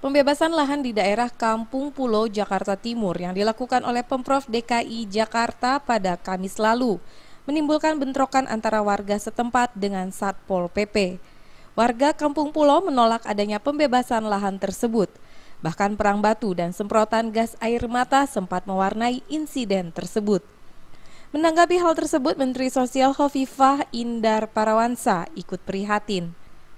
Pembebasan lahan di daerah Kampung Pulau Jakarta Timur yang dilakukan oleh Pemprov DKI Jakarta pada Kamis lalu menimbulkan bentrokan antara warga setempat dengan Satpol PP. Warga Kampung Pulau menolak adanya pembebasan lahan tersebut. Bahkan perang batu dan semprotan gas air mata sempat mewarnai insiden tersebut. Menanggapi hal tersebut, Menteri Sosial Hovifah Indar Parawansa ikut prihatin.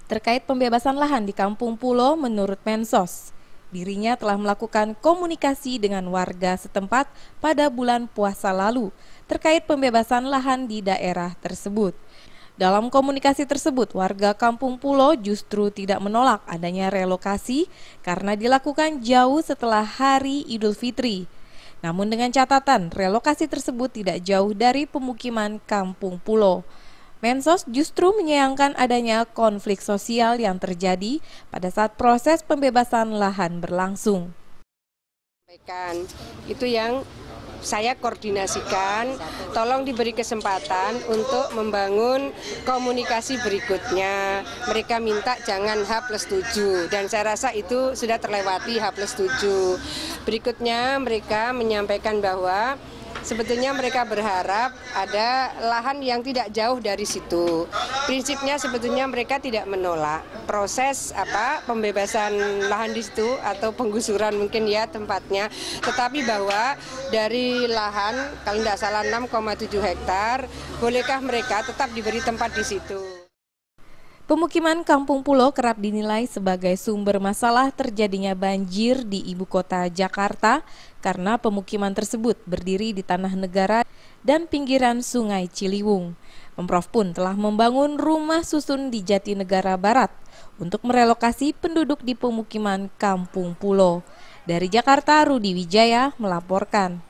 Terkait pembebasan lahan di Kampung Pulau. menurut Mensos, dirinya telah melakukan komunikasi dengan warga setempat pada bulan puasa lalu terkait pembebasan lahan di daerah tersebut. Dalam komunikasi tersebut, warga Kampung Pulau justru tidak menolak adanya relokasi karena dilakukan jauh setelah hari Idul Fitri. Namun dengan catatan relokasi tersebut tidak jauh dari pemukiman kampung pulau. Mensos justru menyayangkan adanya konflik sosial yang terjadi pada saat proses pembebasan lahan berlangsung. Itu yang saya koordinasikan, tolong diberi kesempatan untuk membangun komunikasi berikutnya. Mereka minta jangan H plus 7 dan saya rasa itu sudah terlewati H plus 7. Berikutnya mereka menyampaikan bahwa Sebetulnya mereka berharap ada lahan yang tidak jauh dari situ. Prinsipnya sebetulnya mereka tidak menolak proses apa pembebasan lahan di situ atau penggusuran mungkin ya tempatnya. Tetapi bahwa dari lahan kalau tidak salah 6,7 hektar, bolehkah mereka tetap diberi tempat di situ? Pemukiman kampung pulau kerap dinilai sebagai sumber masalah terjadinya banjir di ibu kota Jakarta karena pemukiman tersebut berdiri di tanah negara dan pinggiran Sungai Ciliwung. Pemprov pun telah membangun rumah susun di Jatinegara Barat untuk merelokasi penduduk di pemukiman kampung pulau. Dari Jakarta, Rudi Wijaya melaporkan.